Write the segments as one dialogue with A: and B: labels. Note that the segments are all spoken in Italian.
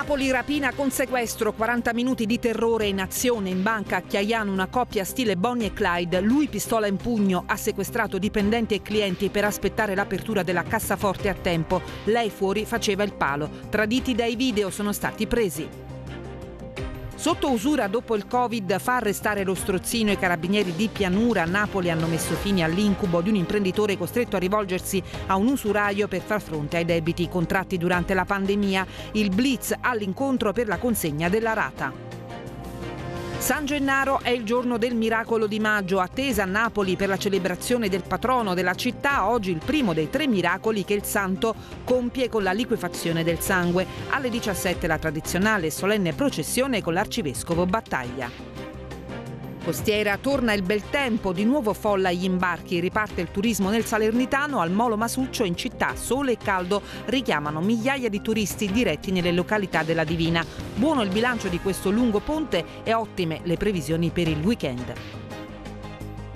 A: Napoli rapina con sequestro, 40 minuti di terrore in azione in banca a Chiaiano una coppia stile Bonnie e Clyde, lui pistola in pugno, ha sequestrato dipendenti e clienti per aspettare l'apertura della cassaforte a tempo, lei fuori faceva il palo, traditi dai video sono stati presi. Sotto usura dopo il Covid fa arrestare lo strozzino i carabinieri di Pianura Napoli hanno messo fine all'incubo di un imprenditore costretto a rivolgersi a un usuraio per far fronte ai debiti contratti durante la pandemia. Il blitz all'incontro per la consegna della rata. San Gennaro è il giorno del miracolo di maggio, attesa a Napoli per la celebrazione del patrono della città, oggi il primo dei tre miracoli che il santo compie con la liquefazione del sangue. Alle 17 la tradizionale e solenne processione con l'arcivescovo Battaglia. Costiera torna il bel tempo, di nuovo folla agli imbarchi, riparte il turismo nel Salernitano, al Molo Masuccio in città sole e caldo richiamano migliaia di turisti diretti nelle località della Divina. Buono il bilancio di questo lungo ponte e ottime le previsioni per il weekend.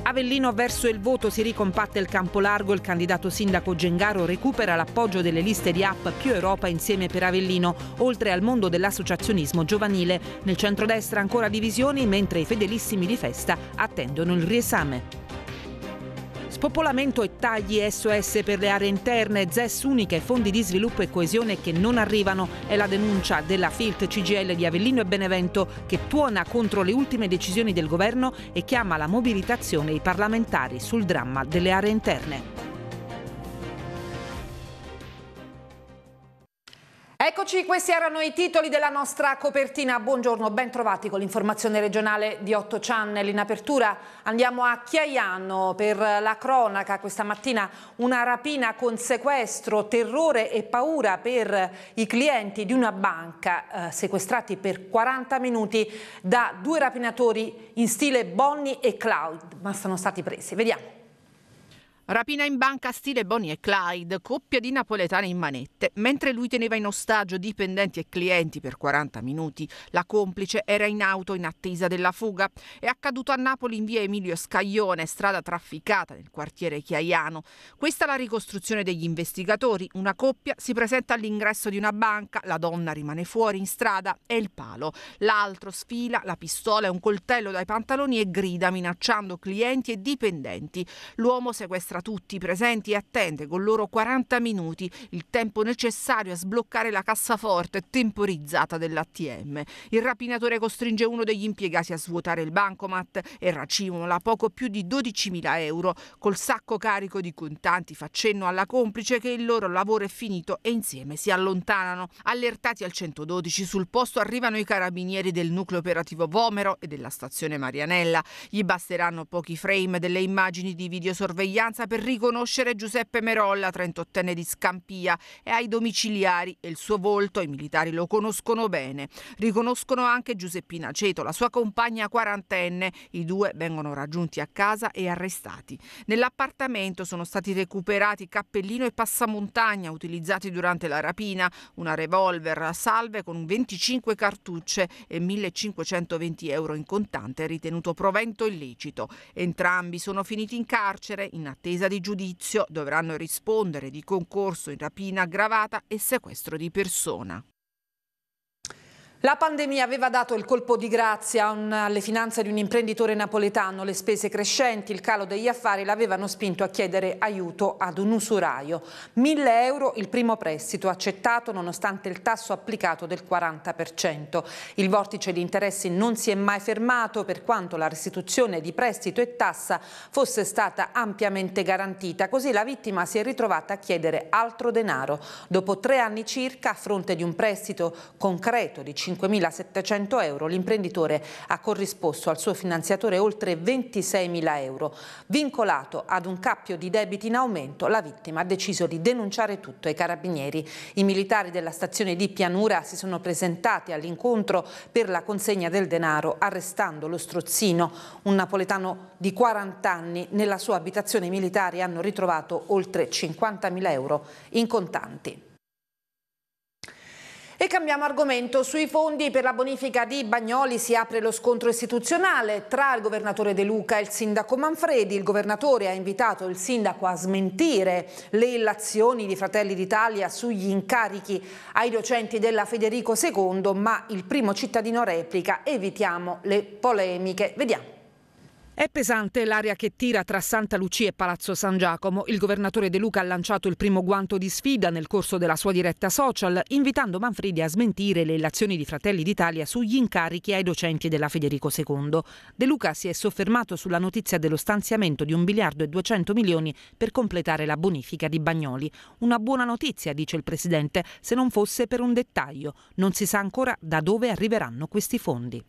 A: Avellino verso il voto si ricompatta il campo largo, il candidato sindaco Gengaro recupera l'appoggio delle liste di app più Europa insieme per Avellino, oltre al mondo dell'associazionismo giovanile. Nel centrodestra ancora divisioni, mentre i fedelissimi di festa attendono il riesame. Popolamento e tagli SOS per le aree interne, ZES unica e fondi di sviluppo e coesione che non arrivano è la denuncia della FILT CGL di Avellino e Benevento che tuona contro le ultime decisioni del governo e chiama alla mobilitazione i parlamentari sul dramma delle aree interne. Eccoci, questi erano i titoli della nostra copertina. Buongiorno, bentrovati con l'informazione regionale di 8 Channel. In apertura andiamo a Chiaiano per la cronaca. Questa mattina una rapina con sequestro, terrore e paura per i clienti di una banca eh, sequestrati per 40 minuti da
B: due rapinatori in stile Bonnie e Cloud, ma sono stati presi. Vediamo. Rapina in banca stile Bonnie e Clyde, coppia di napoletane in manette. Mentre lui teneva in ostaggio dipendenti e clienti per 40 minuti, la complice era in auto in attesa della fuga. È accaduto a Napoli in via Emilio Scaglione, strada trafficata nel quartiere Chiaiano. Questa è la ricostruzione degli investigatori. Una coppia si presenta all'ingresso di una banca, la donna rimane fuori in strada e il palo. L'altro sfila la pistola e un coltello dai pantaloni e grida minacciando clienti e dipendenti. L'uomo sequestra tra tutti i presenti attende con loro 40 minuti il tempo necessario a sbloccare la cassaforte temporizzata dell'ATM. Il rapinatore costringe uno degli impiegati a svuotare il bancomat e racimola poco più di 12.000 euro. Col sacco carico di contanti fa cenno alla complice che il loro lavoro è finito e insieme si allontanano. Allertati al 112 sul posto arrivano i carabinieri del nucleo operativo Vomero e della stazione Marianella. Gli basteranno pochi frame delle immagini di videosorveglianza casa per riconoscere Giuseppe Merolla, 38enne di Scampia, e ai domiciliari e il suo volto, i militari lo conoscono bene. Riconoscono anche Giuseppina Ceto, la sua compagna quarantenne. I due vengono raggiunti a casa e arrestati. Nell'appartamento sono stati recuperati cappellino e passamontagna utilizzati durante la rapina, una revolver a salve con 25 cartucce e 1520 euro in contante ritenuto provento illecito. Entrambi sono finiti in carcere in attesa attesa di giudizio dovranno rispondere di concorso in rapina aggravata e sequestro di persona.
A: La pandemia aveva dato il colpo di grazia alle finanze di un imprenditore napoletano. Le spese crescenti, il calo degli affari l'avevano spinto a chiedere aiuto ad un usuraio. 1000 euro il primo prestito accettato nonostante il tasso applicato del 40%. Il vortice di interessi non si è mai fermato per quanto la restituzione di prestito e tassa fosse stata ampiamente garantita. Così la vittima si è ritrovata a chiedere altro denaro. Dopo tre anni circa, a fronte di un prestito concreto di 5 5.700 euro, l'imprenditore ha corrisposto al suo finanziatore oltre 26.000 euro. Vincolato ad un cappio di debiti in aumento, la vittima ha deciso di denunciare tutto ai carabinieri. I militari della stazione di Pianura si sono presentati all'incontro per la consegna del denaro, arrestando lo strozzino, un napoletano di 40 anni. Nella sua abitazione i militari hanno ritrovato oltre 50.000 euro in contanti. E cambiamo argomento. Sui fondi per la bonifica di Bagnoli si apre lo scontro istituzionale tra il governatore De Luca e il sindaco Manfredi. Il governatore ha invitato il sindaco a smentire le illazioni di Fratelli d'Italia sugli incarichi ai docenti della Federico II, ma il primo cittadino replica evitiamo le polemiche. Vediamo. È pesante l'area che tira tra Santa Lucia e Palazzo San Giacomo. Il governatore De Luca ha lanciato il primo guanto di sfida nel corso della sua diretta social, invitando Manfredi a smentire le elezioni di Fratelli d'Italia sugli incarichi ai docenti della Federico II. De Luca si è soffermato sulla notizia dello stanziamento di 1 miliardo e 200 milioni per completare la bonifica di Bagnoli. Una buona notizia, dice il presidente, se non fosse per un dettaglio. Non si sa ancora da dove arriveranno questi fondi.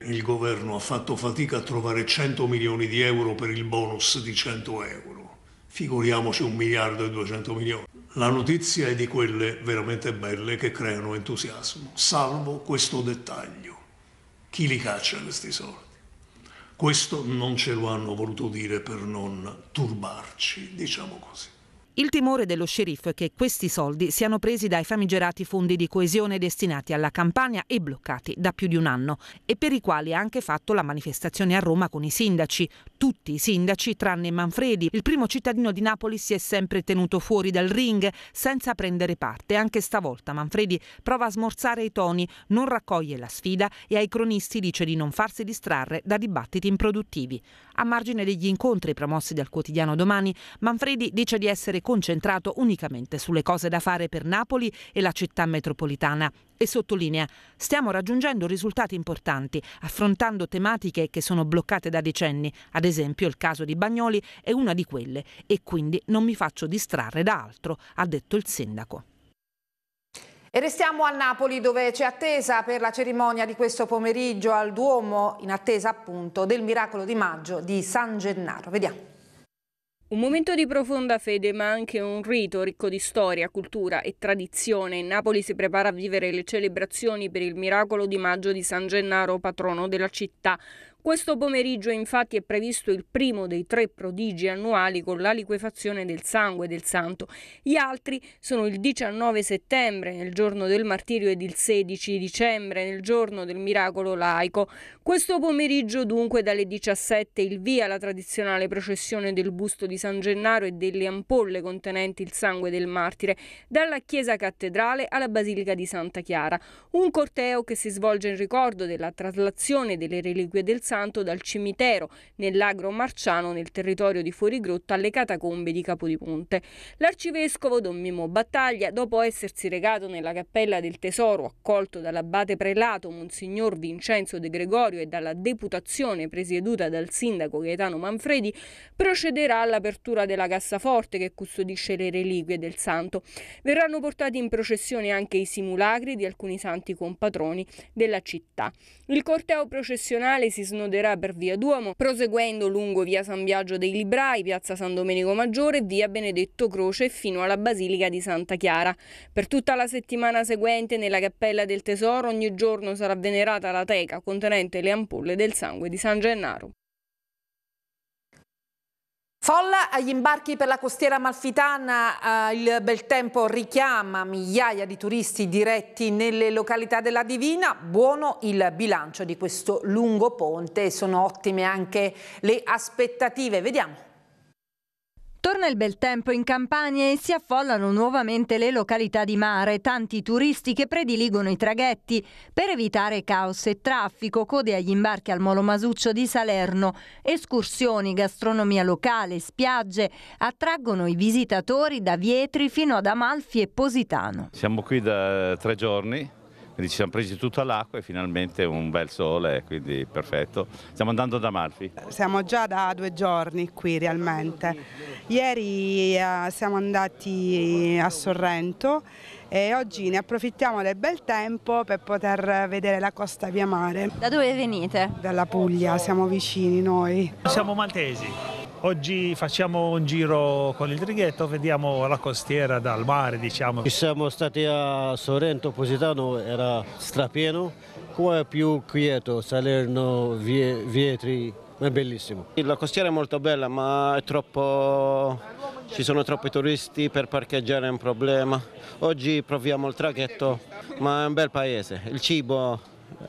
C: Il
D: governo ha fatto fatica a trovare 100 milioni di euro per il bonus di 100 euro. Figuriamoci un miliardo e 200 milioni. La notizia è di quelle veramente belle che creano entusiasmo, salvo questo dettaglio. Chi li caccia questi soldi? Questo non ce lo hanno voluto dire per non turbarci, diciamo così.
A: Il timore dello sceriffo è che questi soldi siano presi dai famigerati fondi di coesione destinati alla Campania e bloccati da più di un anno e per i quali ha anche fatto la manifestazione a Roma con i sindaci. Tutti i sindaci tranne Manfredi, il primo cittadino di Napoli si è sempre tenuto fuori dal ring senza prendere parte. Anche stavolta Manfredi prova a smorzare i toni, non raccoglie la sfida e ai cronisti dice di non farsi distrarre da dibattiti improduttivi. A margine degli incontri promossi dal quotidiano domani, Manfredi dice di essere concentrato unicamente sulle cose da fare per Napoli e la città metropolitana e sottolinea stiamo raggiungendo risultati importanti affrontando tematiche che sono bloccate da decenni, ad esempio il caso di Bagnoli è una di quelle e quindi non mi faccio distrarre da altro, ha detto il sindaco. E restiamo a Napoli dove c'è attesa per la cerimonia di questo pomeriggio al Duomo in attesa appunto del miracolo di maggio di San Gennaro. Vediamo. Un
E: momento di profonda fede, ma anche un rito ricco di storia, cultura e tradizione. Napoli si prepara a vivere le celebrazioni per il miracolo di maggio di San Gennaro, patrono della città. Questo pomeriggio infatti è previsto il primo dei tre prodigi annuali con la liquefazione del sangue del santo. Gli altri sono il 19 settembre, nel giorno del martirio, ed il 16 dicembre, nel giorno del miracolo laico. Questo pomeriggio dunque dalle 17 il via alla tradizionale processione del busto di San Gennaro e delle ampolle contenenti il sangue del martire, dalla chiesa cattedrale alla basilica di Santa Chiara. Un corteo che si svolge in ricordo della traslazione delle reliquie del santo santo dal cimitero nell'agro marciano nel territorio di Fuorigrotta alle catacombe di Capodiponte. L'arcivescovo Don Mimo Battaglia, dopo essersi recato nella cappella del Tesoro accolto dall'abate prelato Monsignor Vincenzo De Gregorio e dalla deputazione presieduta dal sindaco Gaetano Manfredi, procederà all'apertura della cassaforte che custodisce le reliquie del santo. Verranno portati in processione anche i simulacri di alcuni santi compatroni della città. Il corteo processionale si snodderà snoderà per via Duomo, proseguendo lungo via San Biagio dei Librai, piazza San Domenico Maggiore, via Benedetto Croce fino alla Basilica di Santa Chiara. Per tutta la settimana seguente nella Cappella del Tesoro ogni giorno sarà venerata la teca contenente le ampolle
A: del sangue di San Gennaro. Folla agli imbarchi per la costiera malfitana, eh, il bel tempo richiama migliaia di turisti diretti nelle località della Divina, buono il bilancio di questo lungo ponte, sono ottime anche le aspettative, vediamo.
F: Torna il bel tempo in Campania e si affollano nuovamente le località di mare, tanti turisti che prediligono i traghetti per evitare caos e traffico, code agli imbarchi al Molo Masuccio di Salerno, escursioni, gastronomia locale, spiagge, attraggono i visitatori da Vietri fino ad Amalfi e Positano.
G: Siamo qui da eh, tre giorni quindi ci siamo presi tutta l'acqua e finalmente un bel sole, quindi perfetto. Stiamo andando da Malfi.
B: Siamo già da due giorni qui realmente. Ieri eh, siamo andati a Sorrento e oggi ne approfittiamo del bel tempo per poter vedere la costa via mare. Da dove venite? Dalla Puglia, siamo vicini noi.
G: Siamo
D: maltesi. Oggi facciamo un giro con il trighetto, vediamo la costiera dal mare, diciamo. Siamo stati a Sorrento, Positano era strapieno, qua è più quieto, Salerno, vie, Vietri, è bellissimo. La costiera è molto bella, ma è troppo ci sono troppi turisti per parcheggiare è un problema. Oggi proviamo il traghetto, ma è un bel paese. Il cibo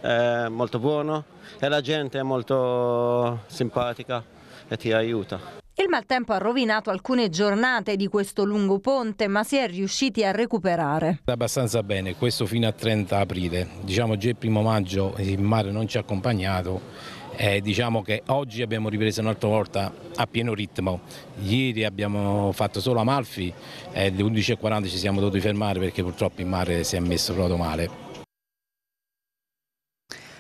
D: è molto buono e la gente è molto simpatica e ti aiuta.
F: Il maltempo ha rovinato alcune giornate di questo lungo ponte, ma si è riusciti a recuperare.
D: Abbastanza bene, questo fino a 30 aprile. Diciamo già il primo maggio il mare non ci ha accompagnato eh, diciamo che oggi abbiamo ripreso un'altra volta a pieno ritmo. Ieri abbiamo fatto solo Amalfi e alle 11.40 ci siamo dovuti fermare perché purtroppo il mare si è messo proprio male.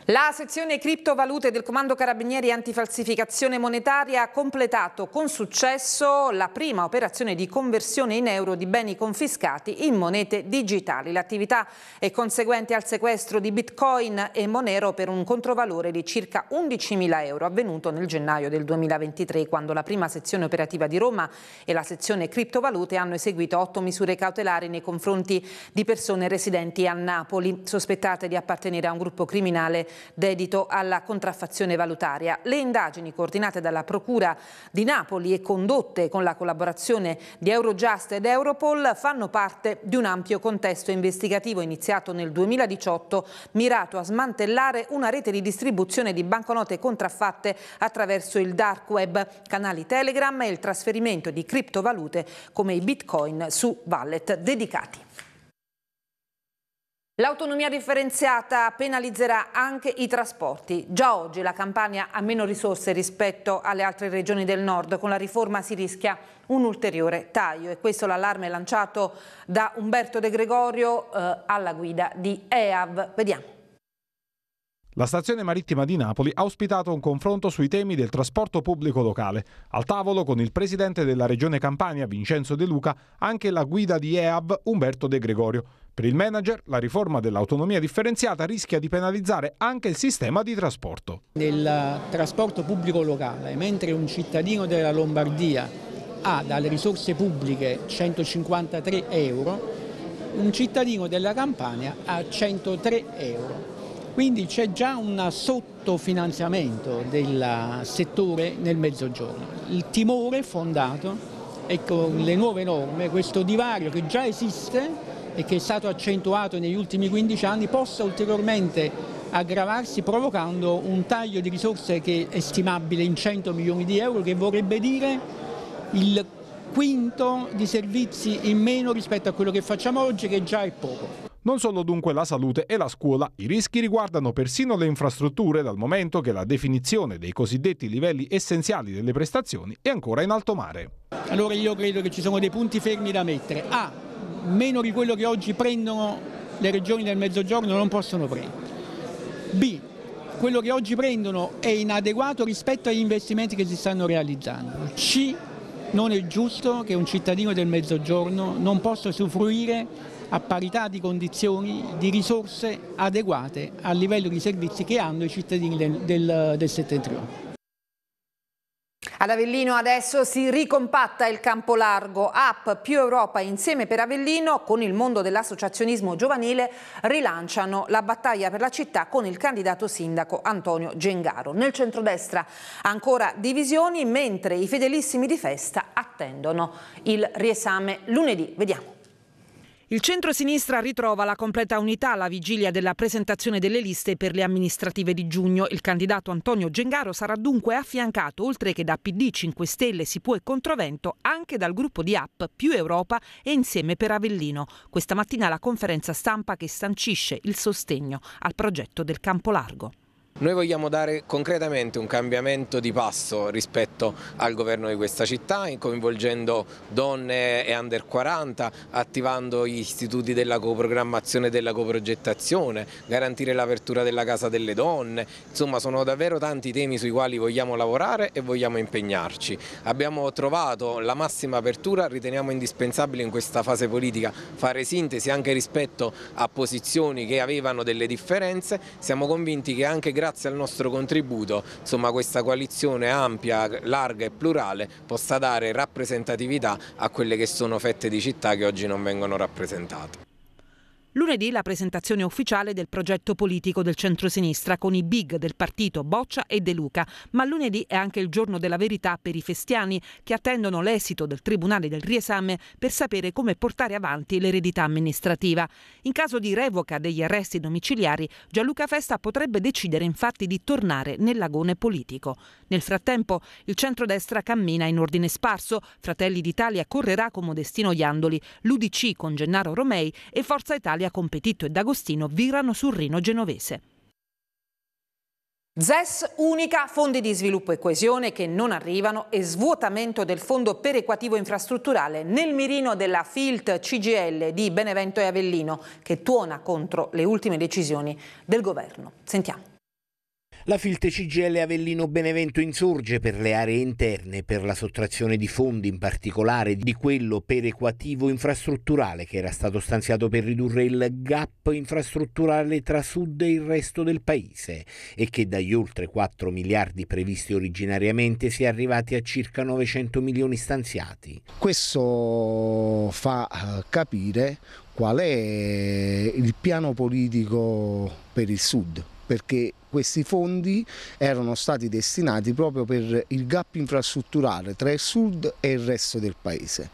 A: La sezione criptovalute del Comando Carabinieri Antifalsificazione Monetaria ha completato con successo la prima operazione di conversione in euro di beni confiscati in monete digitali. L'attività è conseguente al sequestro di bitcoin e monero per un controvalore di circa 11.000 euro avvenuto nel gennaio del 2023 quando la prima sezione operativa di Roma e la sezione criptovalute hanno eseguito otto misure cautelari nei confronti di persone residenti a Napoli sospettate di appartenere a un gruppo criminale dedito alla contraffazione valutaria. Le indagini coordinate dalla Procura di Napoli e condotte con la collaborazione di Eurojust ed Europol fanno parte di un ampio contesto investigativo iniziato nel 2018 mirato a smantellare una rete di distribuzione di banconote contraffatte attraverso il dark web, canali Telegram e il trasferimento di criptovalute come i bitcoin su wallet dedicati. L'autonomia differenziata penalizzerà anche i trasporti. Già oggi la Campania ha meno risorse rispetto alle altre regioni del nord, con la riforma si rischia un ulteriore taglio e questo l'allarme lanciato da Umberto De Gregorio eh, alla guida di EAV. Vediamo.
D: La stazione marittima di Napoli ha ospitato un confronto sui temi del trasporto pubblico locale. Al tavolo con il presidente della regione Campania, Vincenzo De Luca, anche la guida di EAB, Umberto De Gregorio. Per il manager, la riforma dell'autonomia differenziata rischia di penalizzare anche il sistema di trasporto.
G: Nel trasporto pubblico locale, mentre un cittadino della Lombardia ha dalle risorse pubbliche 153 euro, un cittadino della Campania ha 103 euro quindi c'è già un sottofinanziamento del settore nel mezzogiorno. Il timore fondato e con le nuove norme questo divario che già esiste e che è stato accentuato negli ultimi 15 anni possa ulteriormente aggravarsi provocando un taglio di risorse che è stimabile in 100 milioni di euro che vorrebbe dire il
D: quinto di servizi in meno rispetto a quello che facciamo oggi che già è poco. Non sono dunque la salute e la scuola, i rischi riguardano persino le infrastrutture dal momento che la definizione dei cosiddetti livelli essenziali delle prestazioni è ancora in alto mare. Allora
G: io credo che ci sono dei punti fermi da mettere. A, meno di quello che oggi prendono le regioni del mezzogiorno non possono prendere. B, quello che oggi prendono è inadeguato rispetto agli investimenti che si stanno realizzando. C, non è giusto che un cittadino del mezzogiorno non possa usufruire a parità di condizioni, di risorse adeguate al livello di servizi che hanno i cittadini del, del, del settentrione.
A: Ad Avellino adesso si ricompatta il campo largo, App più Europa insieme per Avellino con il mondo dell'associazionismo giovanile rilanciano la battaglia per la città con il candidato sindaco Antonio Gengaro. Nel centrodestra ancora divisioni mentre i fedelissimi di festa attendono il riesame lunedì. Vediamo. Il centro-sinistra ritrova la completa unità alla vigilia della presentazione delle liste per le amministrative di giugno. Il candidato Antonio Gengaro sarà dunque affiancato, oltre che da PD 5 Stelle, Si Può e Controvento, anche dal gruppo di App Più Europa e Insieme per Avellino. Questa mattina la conferenza stampa che sancisce il sostegno al progetto del Campolargo.
D: Noi vogliamo dare concretamente un cambiamento di passo rispetto al governo di questa città, coinvolgendo donne e under 40, attivando gli istituti della coprogrammazione e della coprogettazione, garantire l'apertura della Casa delle Donne, insomma sono davvero tanti temi sui quali vogliamo lavorare e vogliamo impegnarci. Abbiamo trovato la massima apertura, riteniamo indispensabile in questa fase politica fare sintesi anche rispetto a posizioni che avevano delle differenze, siamo convinti che anche grazie grazie al nostro contributo insomma, questa coalizione ampia, larga e plurale possa dare rappresentatività a quelle che sono fette di città che oggi non vengono rappresentate.
A: Lunedì la presentazione ufficiale del progetto politico del centrosinistra con i big del partito Boccia e De Luca, ma lunedì è anche il giorno della verità per i festiani che attendono l'esito del Tribunale del riesame per sapere come portare avanti l'eredità amministrativa. In caso di revoca degli arresti domiciliari, Gianluca Festa potrebbe decidere infatti di tornare nell'agone politico. Nel frattempo il centrodestra cammina in ordine sparso, Fratelli d'Italia correrà con Modestino Iandoli, l'Udc con Gennaro Romei e Forza Italia Italia Competito e D'Agostino virano sul Rino genovese. ZES unica, fondi di sviluppo e coesione che non arrivano e svuotamento del fondo perequativo infrastrutturale nel mirino della FILT CGL di Benevento e Avellino che tuona contro le ultime decisioni del governo. Sentiamo.
D: La Filte CGL Avellino Benevento insorge per le aree interne per la sottrazione di fondi, in particolare di quello perequativo infrastrutturale che era stato stanziato per ridurre il gap infrastrutturale tra sud e il resto del paese e che dagli oltre 4 miliardi previsti originariamente si è arrivati a circa 900 milioni stanziati. Questo fa eh, capire qual è il piano politico per il sud perché questi fondi erano stati destinati proprio per il gap infrastrutturale tra il sud e il resto del paese.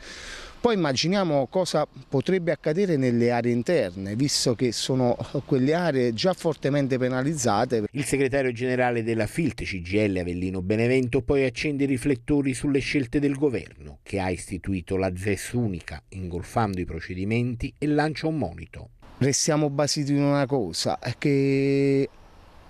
D: Poi immaginiamo cosa potrebbe accadere nelle aree interne, visto che sono quelle aree già fortemente penalizzate. Il segretario generale della FILT CGL Avellino Benevento poi accende i riflettori sulle scelte del governo, che ha istituito la ZES unica, ingolfando i procedimenti e lancia un monito. Restiamo basiti in una cosa, che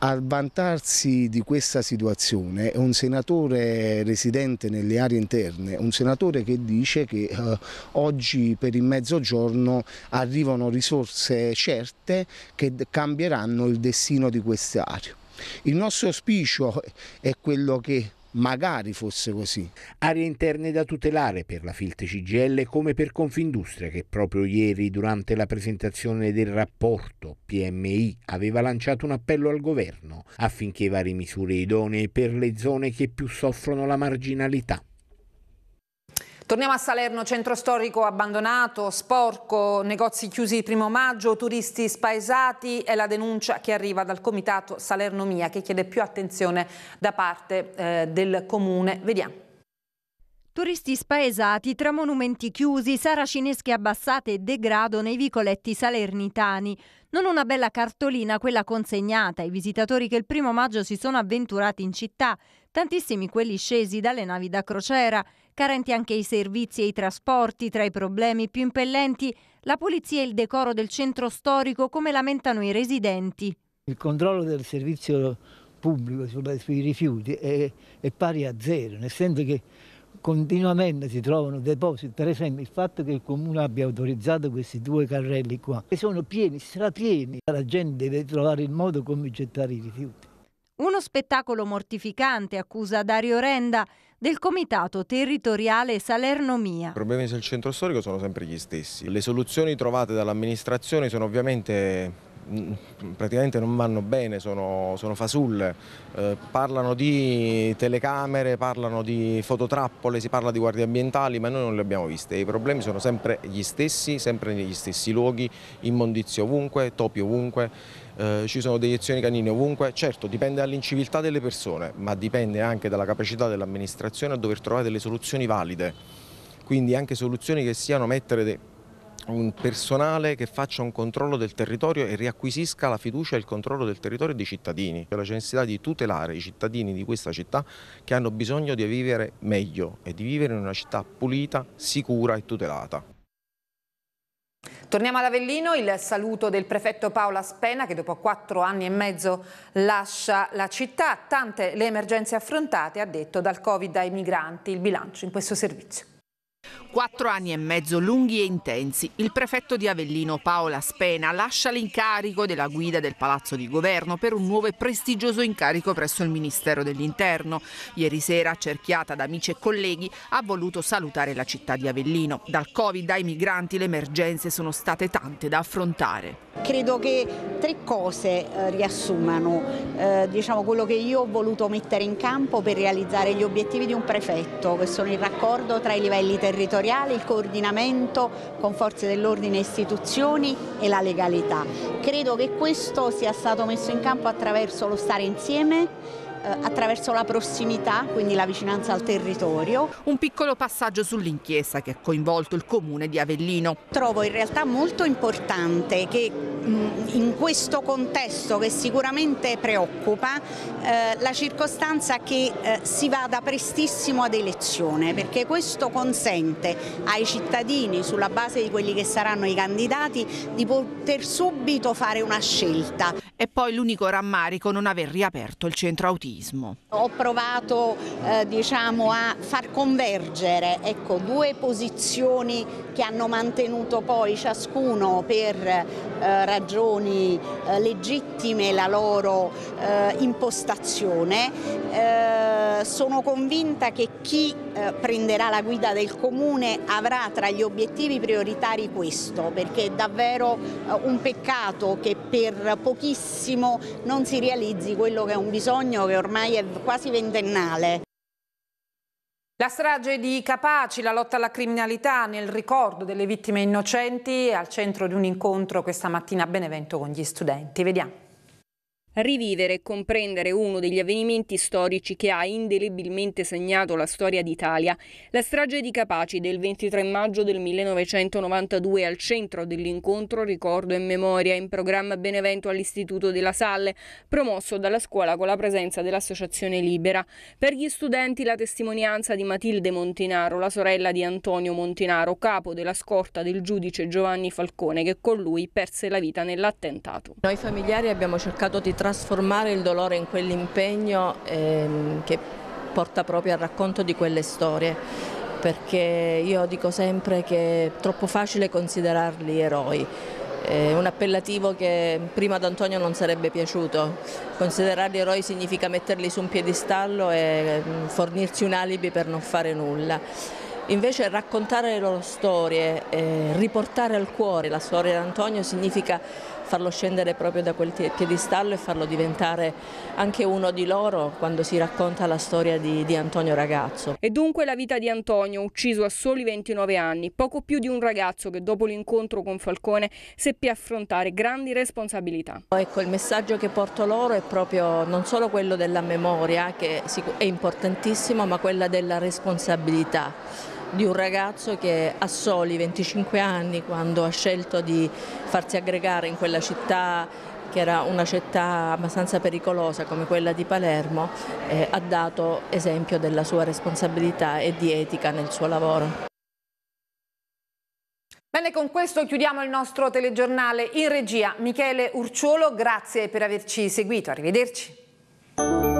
D: a vantarsi di questa situazione è un senatore residente nelle aree interne, un senatore che dice che eh, oggi per il mezzogiorno arrivano risorse certe che cambieranno il destino di queste aree. Il nostro auspicio è quello che Magari fosse così. Aree interne da tutelare per la Filte CGL come per Confindustria che proprio ieri durante la presentazione del rapporto PMI aveva lanciato un appello al governo affinché varie misure idonee per le zone che più soffrono la marginalità.
A: Torniamo a Salerno, centro storico abbandonato, sporco, negozi chiusi il primo maggio, turisti spaesati è la denuncia che arriva dal comitato Salerno Mia che chiede più attenzione da parte eh, del comune. Vediamo.
F: Turisti spaesati tra monumenti chiusi, saracinesche abbassate e degrado nei vicoletti salernitani. Non una bella cartolina quella consegnata ai visitatori che il primo maggio si sono avventurati in città, tantissimi quelli scesi dalle navi da crociera Carenti anche i servizi e i trasporti, tra i problemi più impellenti la pulizia e il decoro del centro storico come lamentano i residenti.
G: Il controllo del servizio pubblico sui rifiuti è, è pari a zero, nel senso che continuamente si trovano depositi, per esempio il fatto che il comune abbia autorizzato questi due carrelli qua, che sono pieni, strapieni, la gente deve trovare il modo come gettare i rifiuti.
F: Uno spettacolo mortificante, accusa Dario Renda, del Comitato Territoriale Salerno Mia. I
D: problemi del centro storico sono sempre gli stessi. Le soluzioni trovate dall'amministrazione sono ovviamente mm, praticamente non vanno bene, sono, sono fasulle, eh, parlano di telecamere, parlano di fototrappole, si parla di guardie ambientali, ma noi non le abbiamo viste. I problemi sono sempre gli stessi, sempre negli stessi luoghi, immondizie ovunque, topi ovunque eh, ci sono deiezioni canine ovunque, certo dipende dall'inciviltà delle persone, ma dipende anche dalla capacità dell'amministrazione a dover trovare delle soluzioni valide, quindi anche soluzioni che siano mettere un personale che faccia un controllo del territorio e riacquisisca la fiducia e il controllo del territorio dei cittadini, per la necessità di tutelare i cittadini di questa città che hanno bisogno di vivere meglio e di vivere in una città pulita, sicura e tutelata.
A: Torniamo ad Avellino, il saluto del prefetto Paola Spena che dopo quattro anni e mezzo lascia la città, tante le emergenze affrontate, ha detto dal Covid ai migranti, il bilancio in questo servizio.
B: Quattro anni e mezzo lunghi e intensi, il prefetto di Avellino Paola Spena lascia l'incarico della guida del Palazzo di Governo per un nuovo e prestigioso incarico presso il Ministero dell'Interno. Ieri sera, accerchiata da amici e colleghi, ha voluto salutare la città di Avellino. Dal Covid ai migranti le emergenze sono state tante da affrontare. Credo
H: che tre cose eh, riassumano eh, diciamo, quello che io ho voluto mettere in campo per realizzare gli obiettivi di un prefetto, che sono il raccordo tra i livelli territoriali territoriale, il coordinamento con forze dell'ordine, e istituzioni e la legalità. Credo che questo sia stato messo in campo attraverso lo stare insieme eh, attraverso la prossimità, quindi la vicinanza al territorio. Un
B: piccolo passaggio sull'inchiesta che
H: ha coinvolto il comune di Avellino. Trovo in realtà molto importante che mm, in questo contesto che sicuramente preoccupa eh, la circostanza che eh, si vada prestissimo ad elezione perché questo consente ai cittadini sulla base di quelli che saranno i candidati di poter subito
B: fare una scelta. E poi l'unico rammarico non aver riaperto il centro autistico populismo.
H: Ho provato eh, diciamo, a far convergere ecco, due posizioni che hanno mantenuto poi ciascuno per eh, ragioni eh, legittime la loro eh, impostazione. Eh, sono convinta che chi eh, prenderà la guida del comune avrà tra gli obiettivi prioritari questo, perché è davvero un peccato che per pochissimo non si realizzi quello che è un bisogno che ormai è
A: quasi ventennale. La strage di Capaci, la lotta alla criminalità nel ricordo delle vittime innocenti, è al centro di un incontro questa mattina a Benevento con gli studenti. Vediamo. Rivivere
E: e comprendere uno degli avvenimenti storici che ha indelebilmente segnato la storia d'Italia, la strage di Capaci del 23 maggio del 1992 al centro dell'incontro Ricordo e Memoria in programma Benevento all'Istituto della Salle, promosso dalla scuola con la presenza dell'Associazione Libera. Per gli studenti la testimonianza di Matilde Montinaro, la sorella di Antonio Montinaro, capo della scorta del giudice Giovanni Falcone che con lui perse la vita nell'attentato.
C: Noi familiari abbiamo cercato di trasformare il dolore in quell'impegno ehm, che porta proprio al racconto di quelle storie, perché io dico sempre che è troppo facile considerarli eroi. È un appellativo che prima ad Antonio non sarebbe piaciuto. Considerarli eroi significa metterli su un piedistallo e ehm, fornirsi un alibi per non fare nulla. Invece raccontare le loro storie, eh, riportare al cuore la storia di Antonio significa farlo scendere proprio da quel piedistallo e farlo diventare anche uno di loro quando si racconta la storia di, di Antonio Ragazzo. E dunque la vita di Antonio, ucciso a soli 29
E: anni, poco più di un ragazzo che dopo l'incontro con Falcone seppe affrontare grandi
C: responsabilità. Ecco, il messaggio che porto loro è proprio non solo quello della memoria, che è importantissimo, ma quella della responsabilità di un ragazzo che a soli 25 anni quando ha scelto di farsi aggregare in quella città che era una città abbastanza pericolosa come quella di Palermo, eh, ha dato esempio della sua responsabilità e di etica nel suo lavoro.
A: Bene, con questo chiudiamo il nostro telegiornale in regia. Michele Urciolo, grazie per averci seguito. Arrivederci.